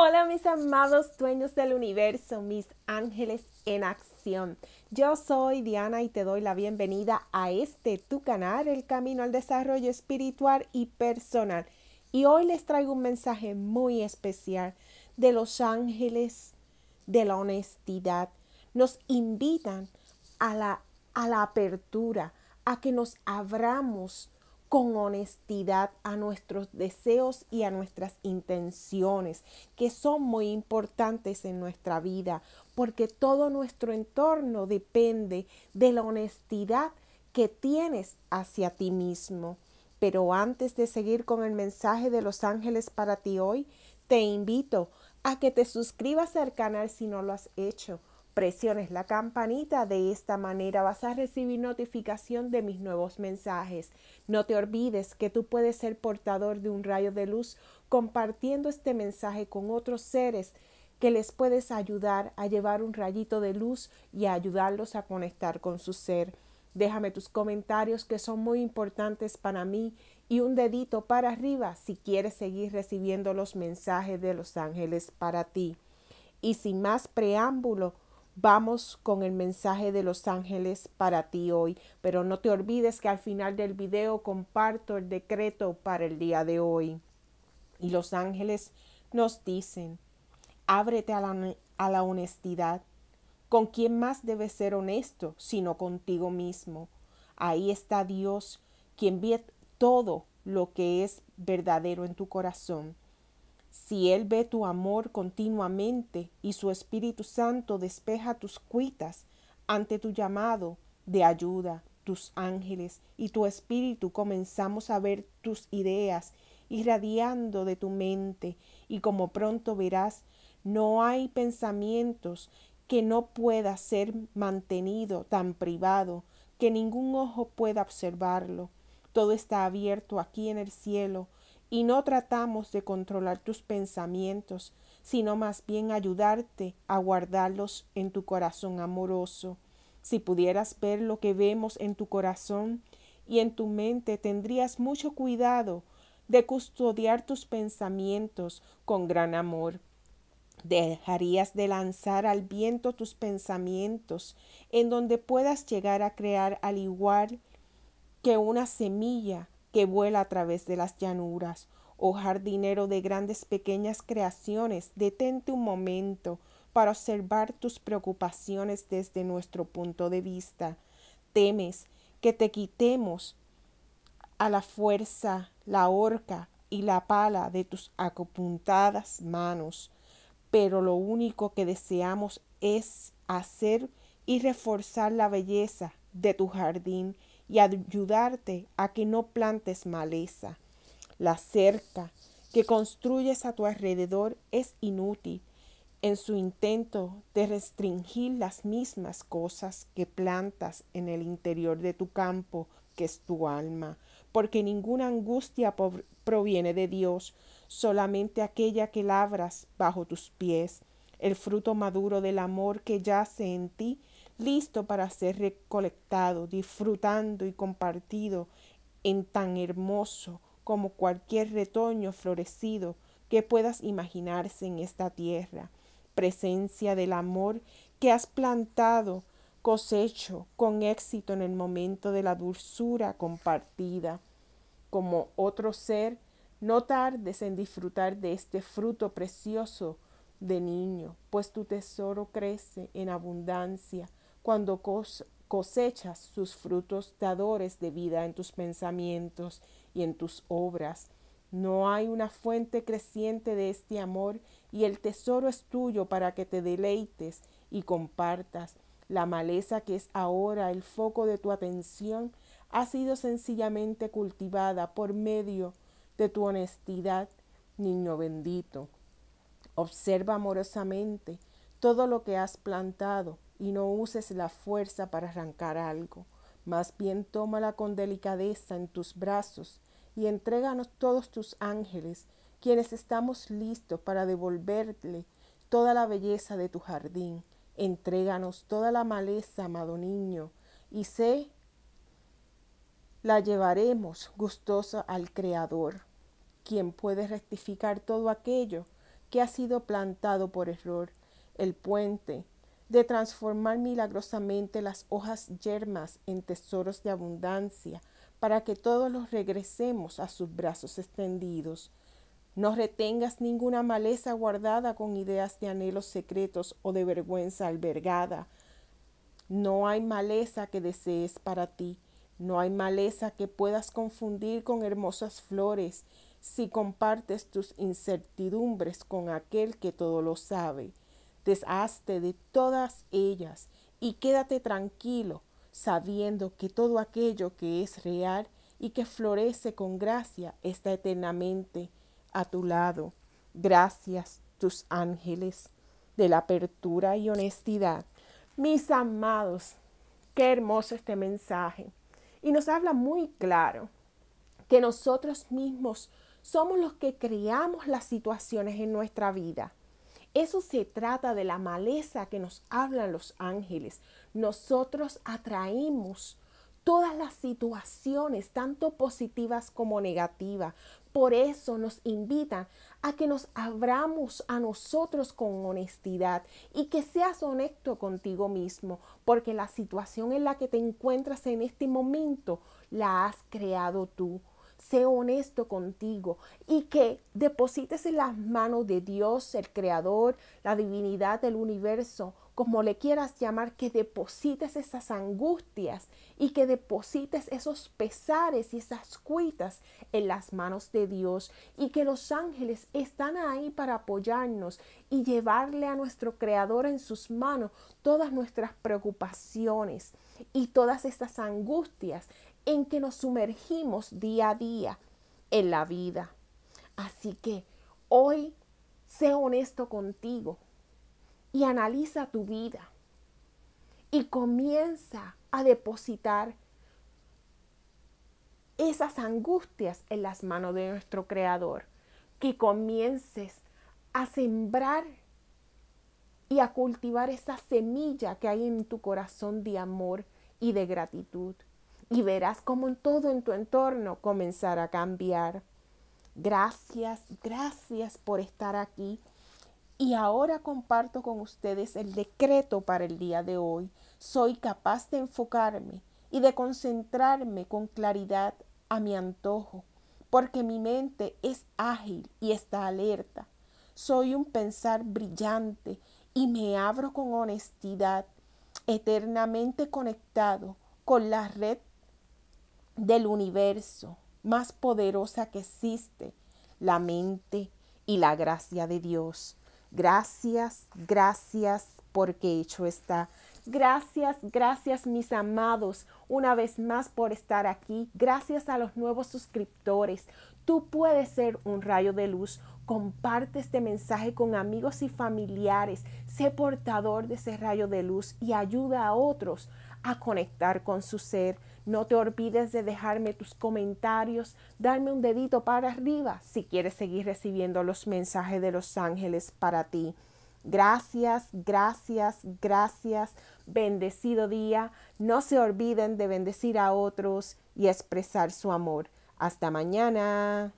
Hola mis amados dueños del universo, mis ángeles en acción. Yo soy Diana y te doy la bienvenida a este tu canal, El Camino al Desarrollo Espiritual y Personal. Y hoy les traigo un mensaje muy especial de los ángeles de la honestidad. Nos invitan a la, a la apertura, a que nos abramos con honestidad a nuestros deseos y a nuestras intenciones, que son muy importantes en nuestra vida, porque todo nuestro entorno depende de la honestidad que tienes hacia ti mismo. Pero antes de seguir con el mensaje de los ángeles para ti hoy, te invito a que te suscribas al canal si no lo has hecho presiones la campanita. De esta manera vas a recibir notificación de mis nuevos mensajes. No te olvides que tú puedes ser portador de un rayo de luz compartiendo este mensaje con otros seres que les puedes ayudar a llevar un rayito de luz y a ayudarlos a conectar con su ser. Déjame tus comentarios que son muy importantes para mí y un dedito para arriba si quieres seguir recibiendo los mensajes de los ángeles para ti. Y sin más preámbulo, Vamos con el mensaje de los ángeles para ti hoy, pero no te olvides que al final del video comparto el decreto para el día de hoy. Y los ángeles nos dicen, ábrete a la, honestidad. ¿Con quién más debes ser honesto sino contigo mismo? Ahí está Dios, quien ve todo lo que es verdadero en tu corazón. Si Él ve tu amor continuamente y su Espíritu Santo despeja tus cuitas ante tu llamado de ayuda, tus ángeles y tu espíritu comenzamos a ver tus ideas irradiando de tu mente y como pronto verás, no hay pensamientos que no pueda ser mantenido tan privado que ningún ojo pueda observarlo. Todo está abierto aquí en el cielo y no tratamos de controlar tus pensamientos, sino más bien ayudarte a guardarlos en tu corazón amoroso. Si pudieras ver lo que vemos en tu corazón y en tu mente, tendrías mucho cuidado de custodiar tus pensamientos con gran amor. Dejarías de lanzar al viento tus pensamientos, en donde puedas llegar a crear al igual que una semilla que vuela a través de las llanuras. Oh jardinero de grandes pequeñas creaciones, detente un momento para observar tus preocupaciones desde nuestro punto de vista. Temes que te quitemos a la fuerza la horca y la pala de tus acopuntadas manos, pero lo único que deseamos es hacer y reforzar la belleza de tu jardín y ayudarte a que no plantes maleza. La cerca que construyes a tu alrededor es inútil en su intento de restringir las mismas cosas que plantas en el interior de tu campo, que es tu alma, porque ninguna angustia proviene de Dios, solamente aquella que labras bajo tus pies, el fruto maduro del amor que yace en ti listo para ser recolectado, disfrutando y compartido en tan hermoso como cualquier retoño florecido que puedas imaginarse en esta tierra, presencia del amor que has plantado, cosecho con éxito en el momento de la dulzura compartida. Como otro ser, no tardes en disfrutar de este fruto precioso de niño, pues tu tesoro crece en abundancia cuando cosechas sus frutos dadores de vida en tus pensamientos y en tus obras. No hay una fuente creciente de este amor y el tesoro es tuyo para que te deleites y compartas. La maleza que es ahora el foco de tu atención ha sido sencillamente cultivada por medio de tu honestidad, niño bendito. Observa amorosamente todo lo que has plantado y no uses la fuerza para arrancar algo. Más bien tómala con delicadeza en tus brazos y entréganos todos tus ángeles, quienes estamos listos para devolverle toda la belleza de tu jardín. Entréganos toda la maleza, amado niño, y sé, la llevaremos gustosa al Creador, quien puede rectificar todo aquello que ha sido plantado por error, el puente de transformar milagrosamente las hojas yermas en tesoros de abundancia, para que todos los regresemos a sus brazos extendidos. No retengas ninguna maleza guardada con ideas de anhelos secretos o de vergüenza albergada. No hay maleza que desees para ti, no hay maleza que puedas confundir con hermosas flores si compartes tus incertidumbres con aquel que todo lo sabe. Deshazte de todas ellas y quédate tranquilo, sabiendo que todo aquello que es real y que florece con gracia está eternamente a tu lado. Gracias, tus ángeles, de la apertura y honestidad. Mis amados, qué hermoso este mensaje. Y nos habla muy claro que nosotros mismos somos los que creamos las situaciones en nuestra vida. Eso se trata de la maleza que nos hablan los ángeles. Nosotros atraímos todas las situaciones, tanto positivas como negativas. Por eso nos invitan a que nos abramos a nosotros con honestidad y que seas honesto contigo mismo, porque la situación en la que te encuentras en este momento la has creado tú sé honesto contigo y que deposites en las manos de Dios, el Creador, la divinidad del universo, como le quieras llamar, que deposites esas angustias y que deposites esos pesares y esas cuitas en las manos de Dios y que los ángeles están ahí para apoyarnos y llevarle a nuestro Creador en sus manos todas nuestras preocupaciones y todas estas angustias en que nos sumergimos día a día en la vida. Así que hoy sé honesto contigo y analiza tu vida y comienza a depositar esas angustias en las manos de nuestro Creador, que comiences a sembrar y a cultivar esa semilla que hay en tu corazón de amor y de gratitud y verás cómo todo en tu entorno comenzará a cambiar. Gracias, gracias por estar aquí. Y ahora comparto con ustedes el decreto para el día de hoy. Soy capaz de enfocarme y de concentrarme con claridad a mi antojo, porque mi mente es ágil y está alerta. Soy un pensar brillante y me abro con honestidad, eternamente conectado con la red del universo más poderosa que existe, la mente y la gracia de Dios. Gracias, gracias porque hecho está. Gracias, gracias mis amados, una vez más por estar aquí. Gracias a los nuevos suscriptores. Tú puedes ser un rayo de luz. Comparte este mensaje con amigos y familiares. Sé portador de ese rayo de luz y ayuda a otros a conectar con su ser no te olvides de dejarme tus comentarios, darme un dedito para arriba si quieres seguir recibiendo los mensajes de los ángeles para ti. Gracias, gracias, gracias. Bendecido día. No se olviden de bendecir a otros y expresar su amor. Hasta mañana.